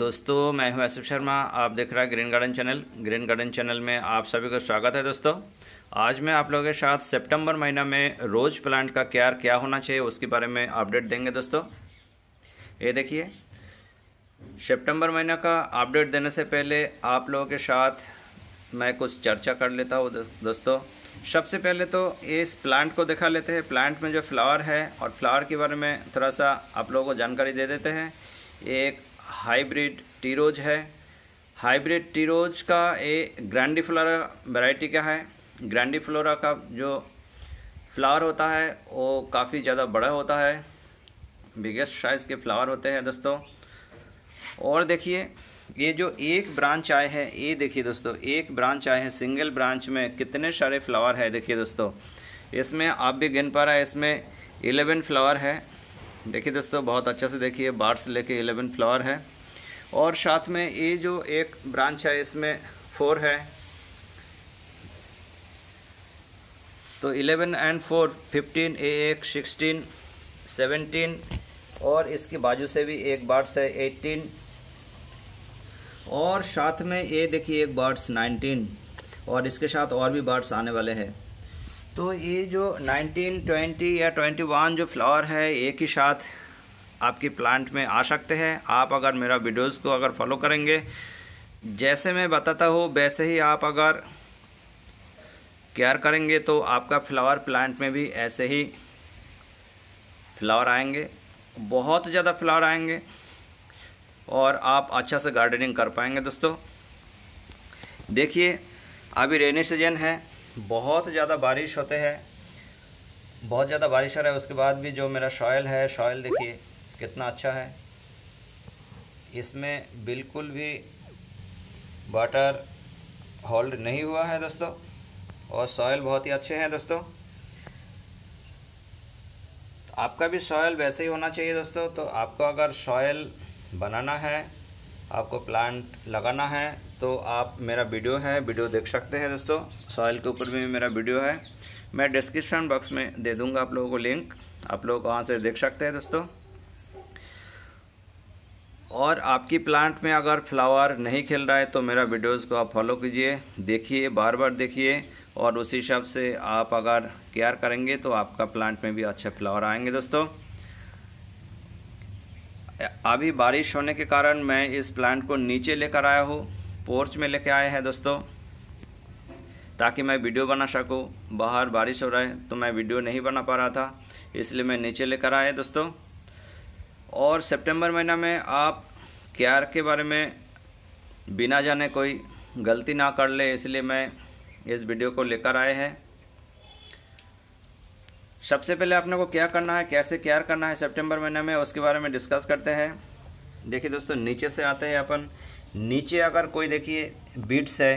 दोस्तों मैं हूं एसएफ शर्मा आप देख रहे हैं green garden channel green garden channel में आप सभी का स्वागत है दोस्तों आज मैं आप लोगों के साथ सितंबर महीना में रोज प्लांट का केयर क्या होना चाहिए उसके बारे में अपडेट देंगे दोस्तों ये देखिए सितंबर महीना का अपडेट देने से पहले आप लोगों के साथ मैं कुछ चर्चा कर लेता हूँ दोस्तों सबसे पहले तो इस प्लांट को दिखा लेते हैं प्लांट में जो फ्लावर है और फ्लावर के बारे में थोड़ा सा आप लोगों को जानकारी दे देते हैं एक हाइब्रिड टीरोज है हाइब्रिड टीरोज का ये ग्रैंडीफ्लोरा वैरायटी का है ग्रैंडीफ्लोरा का जो फ्लावर होता है वो काफ़ी ज़्यादा बड़ा होता है बिगेस्ट साइज़ के फ्लावर होते हैं दोस्तों और देखिए ये जो एक ब्रांच आए हैं ये देखिए दोस्तों एक ब्रांच आए हैं सिंगल ब्रांच में कितने सारे फ्लावर है देखिए दोस्तों इसमें आप भी गिन पा रहा है इसमें एलेवन फ्लावर है देखिए दोस्तों बहुत अच्छे से देखिए बाहर लेके एलेवन फ्लावर है और साथ में ये जो एक ब्रांच है इसमें फोर है तो इलेवन एंड फोर फिफ्टीन ए एक सिक्सटीन सेवनटीन और इसके बाजू से भी एक बार्ड्स है एटीन और साथ में ये देखिए एक बार्ड्स नाइनटीन और इसके साथ और भी बार्ड्स आने वाले हैं तो ये जो 19, 20 या 21 जो फ्लावर है एक ही साथ आपकी प्लांट में आ सकते हैं आप अगर मेरा वीडियोस को अगर फॉलो करेंगे जैसे मैं बताता हूँ वैसे ही आप अगर केयर करेंगे तो आपका फ्लावर प्लांट में भी ऐसे ही फ्लावर आएंगे बहुत ज़्यादा फ्लावर आएंगे और आप अच्छा से गार्डनिंग कर पाएंगे दोस्तों देखिए अभी रेनी सीजन है बहुत ज़्यादा बारिश होते हैं बहुत ज़्यादा बारिश हो रहा है उसके बाद भी जो मेरा सॉयल है सॉयल देखिए कितना अच्छा है इसमें बिल्कुल भी वाटर होल्ड नहीं हुआ है दोस्तों और सॉयल बहुत ही अच्छे हैं दोस्तों आपका भी सॉयल वैसे ही होना चाहिए दोस्तों तो आपको अगर सॉयल बनाना है आपको प्लांट लगाना है तो आप मेरा वीडियो है वीडियो देख सकते हैं दोस्तों सॉइल के ऊपर भी मेरा वीडियो है मैं डिस्क्रिप्शन बॉक्स में दे दूंगा आप लोगों को लिंक आप लोग वहाँ से देख सकते हैं दोस्तों और आपकी प्लांट में अगर फ्लावर नहीं खिल रहा है तो मेरा वीडियोज़ को आप फॉलो कीजिए देखिए बार बार देखिए और उसी हिसाब से आप अगर केयर करेंगे तो आपका प्लांट में भी अच्छे फ्लावर आएंगे दोस्तों अभी बारिश होने के कारण मैं इस प्लांट को नीचे लेकर आया हूँ पोर्च में लेकर आया है दोस्तों ताकि मैं वीडियो बना सकूँ बाहर बारिश हो रहा है तो मैं वीडियो नहीं बना पा रहा था इसलिए मैं नीचे लेकर आया दोस्तों और सितंबर महीना में आप क्यार के बारे में बिना जाने कोई गलती ना कर ले इसलिए मैं इस वीडियो को लेकर आए हैं सबसे पहले आपने को क्या करना है कैसे क्यार करना है सितंबर महीने में उसके बारे में डिस्कस करते हैं देखिए दोस्तों नीचे से आते हैं अपन नीचे अगर कोई देखिए बीट्स है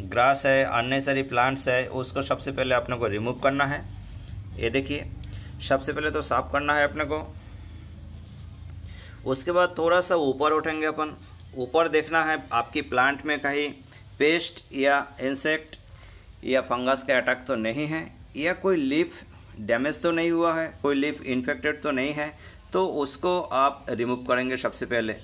ग्रास है अननेसरी प्लांट्स है उसको सबसे पहले अपने को रिमूव करना है ये देखिए सबसे पहले तो साफ करना है अपने को उसके बाद थोड़ा सा ऊपर उठेंगे अपन ऊपर देखना है आपकी प्लांट में कहीं पेस्ट या इंसेक्ट या फंगस का अटैक तो नहीं है या कोई लीफ डैमेज तो नहीं हुआ है कोई लीफ इन्फेक्टेड तो नहीं है तो उसको आप रिमूव करेंगे सबसे पहले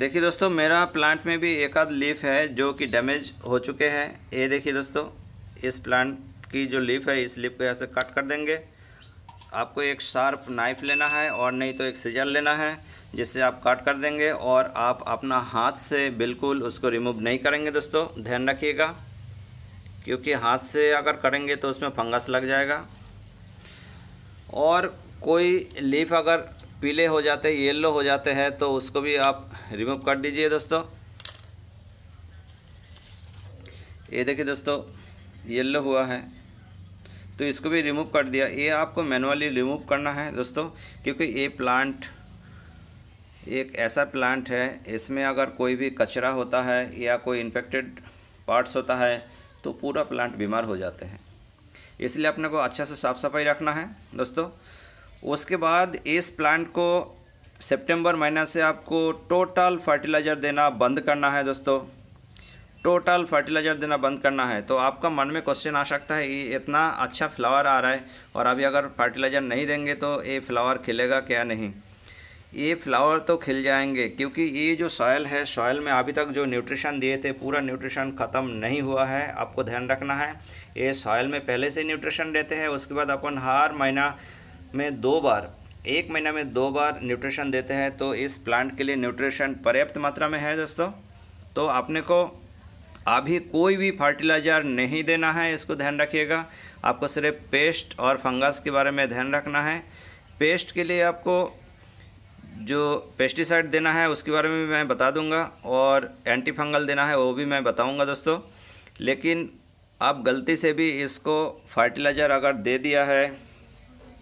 देखिए दोस्तों मेरा प्लांट में भी एक आध लीफ है जो कि डैमेज हो चुके हैं ये देखिए दोस्तों इस प्लांट की जो लीफ है इस लीफ को ऐसे कट कर देंगे आपको एक शार्प नाइफ लेना है और नहीं तो एक सीजर लेना है जिससे आप काट कर देंगे और आप अपना हाथ से बिल्कुल उसको रिमूव नहीं करेंगे दोस्तों ध्यान रखिएगा क्योंकि हाथ से अगर करेंगे तो उसमें फंगस लग जाएगा और कोई लीफ अगर पीले हो जाते येलो हो जाते हैं तो उसको भी आप रिमूव कर दीजिए दोस्तों ये देखिए दोस्तों येलो हुआ है तो इसको भी रिमूव कर दिया ये आपको मैनुअली रिमूव करना है दोस्तों क्योंकि ये प्लांट एक ऐसा प्लांट है इसमें अगर कोई भी कचरा होता है या कोई इन्फेक्टेड पार्ट्स होता है तो पूरा प्लांट बीमार हो जाते हैं इसलिए अपने को अच्छा से साफ सफाई रखना है दोस्तों उसके बाद इस प्लांट को सितंबर महीना से आपको टोटल फर्टिलाइज़र देना बंद करना है दोस्तों टोटल फर्टिलाइज़र देना बंद करना है तो आपका मन में क्वेश्चन आ सकता है ये इतना अच्छा फ्लावर आ रहा है और अभी अगर फर्टिलाइज़र नहीं देंगे तो ये फ्लावर खिलेगा क्या नहीं ये फ्लावर तो खिल जाएंगे क्योंकि ये जो सॉयल है सॉयल में अभी तक जो न्यूट्रिशन दिए थे पूरा न्यूट्रिशन ख़त्म नहीं हुआ है आपको ध्यान रखना है ये सॉयल में पहले से न्यूट्रिशन देते हैं उसके बाद अपन हर महीना में दो बार एक महीना में दो बार न्यूट्रिशन देते हैं तो इस प्लांट के लिए न्यूट्रिशन पर्याप्त मात्रा में है दोस्तों तो आपने को अभी कोई भी फर्टिलाइजर नहीं देना है इसको ध्यान रखिएगा आपको सिर्फ पेस्ट और फंगस के बारे में ध्यान रखना है पेस्ट के लिए आपको जो पेस्टिसाइड देना है उसके बारे में भी मैं बता दूंगा और एंटी फंगल देना है वो भी मैं बताऊंगा दोस्तों लेकिन आप गलती से भी इसको फर्टिलाइज़र अगर दे दिया है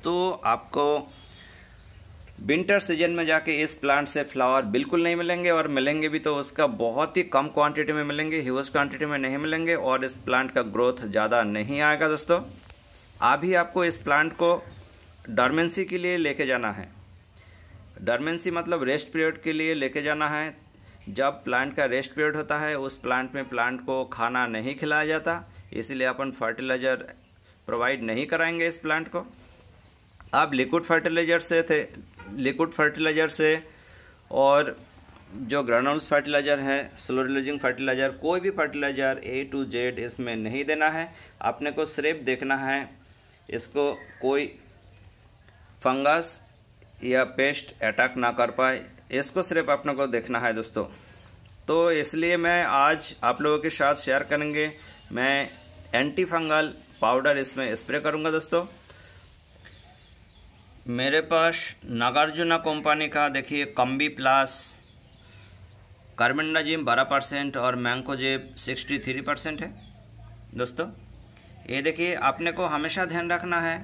तो आपको विंटर सीजन में जाके इस प्लांट से फ्लावर बिल्कुल नहीं मिलेंगे और मिलेंगे भी तो उसका बहुत ही कम क्वांटिटी में मिलेंगे ह्यूज क्वांटिटी में नहीं मिलेंगे और इस प्लांट का ग्रोथ ज़्यादा नहीं आएगा दोस्तों अभी आपको इस प्लांट को डॉर्मेंसी के लिए लेके जाना है डरमेंसी मतलब रेस्ट पीरियड के लिए लेके जाना है जब प्लांट का रेस्ट पीरियड होता है उस प्लांट में प्लांट को खाना नहीं खिलाया जाता इसीलिए अपन फर्टिलाइजर प्रोवाइड नहीं कराएंगे इस प्लांट को आप लिक्विड फर्टिलाइजर से थे लिक्विड फर्टिलाइजर से और जो ग्रानुल्स फर्टिलाइजर है स्लोरिलोजिंग फर्टिलाइजर कोई भी फर्टिलाइजर ए टू जेड इसमें नहीं देना है आपने को सिर्फ देखना है इसको कोई फंगस या पेस्ट अटैक ना कर पाए इसको सिर्फ अपने को देखना है दोस्तों तो इसलिए मैं आज आप लोगों के साथ शेयर करेंगे मैं एंटी फंगल पाउडर इसमें स्प्रे करूँगा दोस्तों मेरे पास नागार्जुना कंपनी का देखिए कम्बी प्लस कार्बेंडाजिम बारह परसेंट और मैंकोजेब सिक्सटी थ्री परसेंट है दोस्तों ये देखिए आपने को हमेशा ध्यान रखना है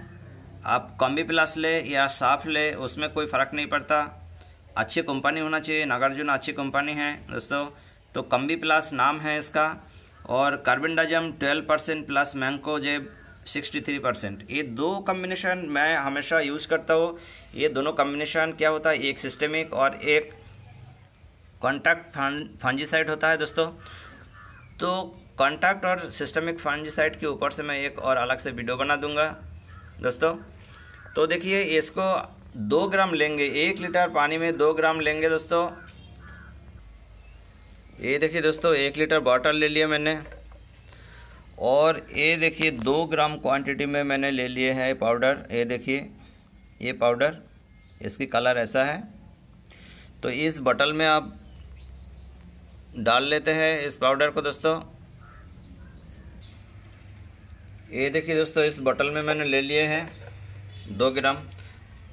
आप कॉम्बी प्लस ले या साफ ले उसमें कोई फ़र्क नहीं पड़ता अच्छी कंपनी होना चाहिए नागार्जुन अच्छी कंपनी है दोस्तों तो कम्बी प्लस नाम है इसका और carbendazim twelve percent plus mancozeb sixty three percent ये दो कम्बिनेशन मैं हमेशा यूज़ करता हूँ ये दोनों कम्बिनेशन क्या होता है एक सिस्टमिक और एक कॉन्टैक्ट फंजीसाइड होता है दोस्तों तो कॉन्टैक्ट और सिस्टमिक फंजीसाइड के ऊपर से मैं एक और अलग से वीडियो बना दूंगा दोस्तों तो देखिए इसको दो ग्राम लेंगे एक लीटर पानी में दो ग्राम लेंगे दोस्तों ये देखिए दोस्तों एक लीटर बॉटल ले लिया मैंने और ये देखिए दो ग्राम क्वांटिटी में मैंने ले लिए है पाउडर ये देखिए ये पाउडर इसकी कलर ऐसा है तो इस बॉटल में आप डाल लेते हैं इस पाउडर को दोस्तों ये देखिए दोस्तों इस बोतल में मैंने ले लिए हैं दो ग्राम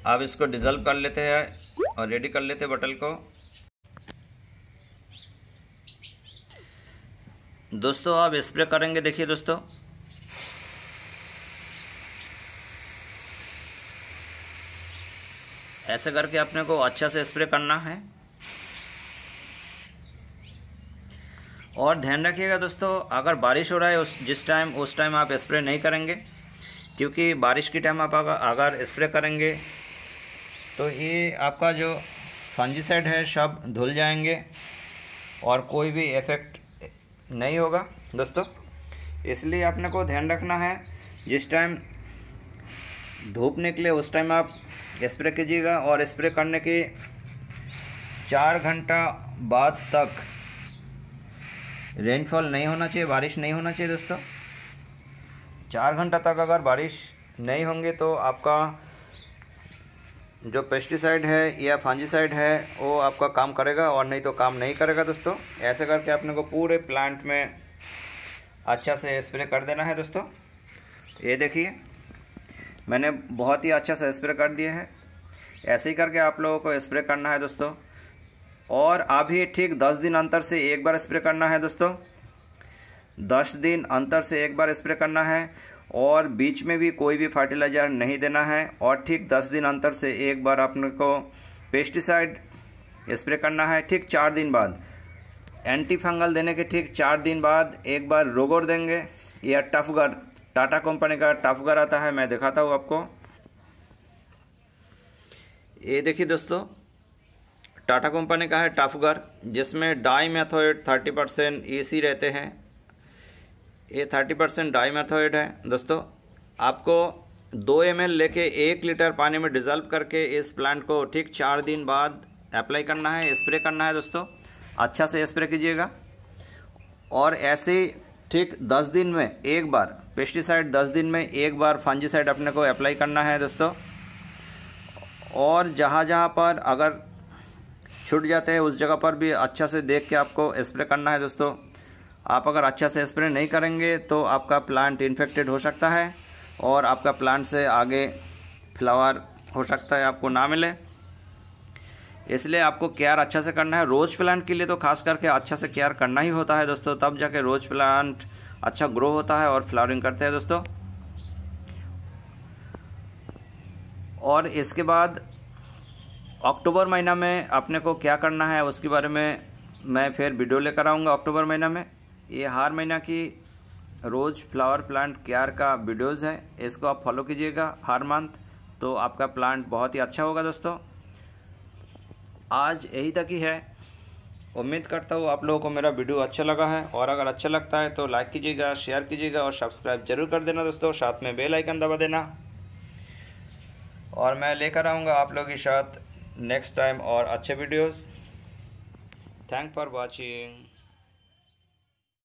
आप इसको डिज़ल्व कर लेते हैं और रेडी कर लेते हैं बटल को दोस्तों आप स्प्रे करेंगे देखिए दोस्तों ऐसे करके अपने को अच्छा से स्प्रे करना है और ध्यान रखिएगा दोस्तों अगर बारिश हो रहा है उस जिस टाइम उस टाइम आप स्प्रे नहीं करेंगे क्योंकि बारिश के टाइम आप अगर स्प्रे करेंगे तो ये आपका जो फंजीसाइड है सब धुल जाएंगे और कोई भी इफेक्ट नहीं होगा दोस्तों इसलिए आपने को ध्यान रखना है जिस टाइम धूप निकले उस टाइम आप स्प्रे कीजिएगा और स्प्रे करने के चार घंटा बाद तक रेनफॉल नहीं होना चाहिए बारिश नहीं होना चाहिए दोस्तों चार घंटा तक अगर बारिश नहीं होंगे तो आपका जो पेस्टिसाइड है या फांजीसाइड है वो आपका काम करेगा और नहीं तो काम नहीं करेगा दोस्तों ऐसे करके अपने को पूरे प्लांट में अच्छा से स्प्रे कर देना है दोस्तों ये देखिए मैंने बहुत ही अच्छा से स्प्रे कर दिए हैं ऐसे ही करके आप लोगों को स्प्रे करना है दोस्तों और अभी ठीक दस दिन अंतर से एक बार स्प्रे करना है दोस्तों दस दिन अंतर से एक बार स्प्रे करना है और बीच में भी कोई भी फर्टिलाइज़र नहीं देना है और ठीक दस दिन अंतर से एक बार अपने को पेस्टिसाइड स्प्रे करना है ठीक चार दिन बाद एंटी फंगल देने के ठीक चार दिन बाद एक बार रोगोर देंगे या टफगर टाटा कंपनी का टफगर आता है मैं दिखाता हूँ आपको ये देखिए दोस्तों टाटा कंपनी का है टाफगर जिसमें dimethoate thirty percent E रहते हैं ये थर्टी परसेंट डाई मैथोइड है दोस्तों आपको दो एम लेके एक लीटर पानी में डिजल्व करके इस प्लांट को ठीक चार दिन बाद अप्लाई करना है स्प्रे करना है दोस्तों अच्छा से स्प्रे कीजिएगा और ऐसे ठीक 10 दिन में एक बार पेस्टिसाइड 10 दिन में एक बार फंजीसाइड अपने को अप्लाई करना है दोस्तों और जहाँ जहाँ पर अगर छूट जाते हैं उस जगह पर भी अच्छा से देख के आपको स्प्रे करना है दोस्तों आप अगर अच्छा से स्प्रे नहीं करेंगे तो आपका प्लांट इन्फेक्टेड हो सकता है और आपका प्लांट से आगे फ्लावर हो सकता है आपको ना मिले इसलिए आपको केयर अच्छा से करना है रोज़ प्लांट के लिए तो खास करके अच्छा से केयर करना ही होता है दोस्तों तब जाके रोज़ प्लांट अच्छा ग्रो होता है और फ्लावरिंग करते हैं दोस्तों और इसके बाद अक्टूबर महीना में आपने को क्या करना है उसके बारे में मैं फिर वीडियो लेकर आऊँगा अक्टूबर महीना में ये हर महीना की रोज़ फ्लावर प्लांट केयर का वीडियोस है इसको आप फॉलो कीजिएगा हर मंथ तो आपका प्लांट बहुत ही अच्छा होगा दोस्तों आज यही तक ही है उम्मीद करता हूँ आप लोगों को मेरा वीडियो अच्छा लगा है और अगर अच्छा लगता है तो लाइक कीजिएगा शेयर कीजिएगा और सब्सक्राइब जरूर कर देना दोस्तों साथ में बेलाइकन दबा देना और मैं लेकर आऊँगा आप लोगों के साथ नेक्स्ट टाइम और अच्छे वीडियोस थैंक फॉर वाचिंग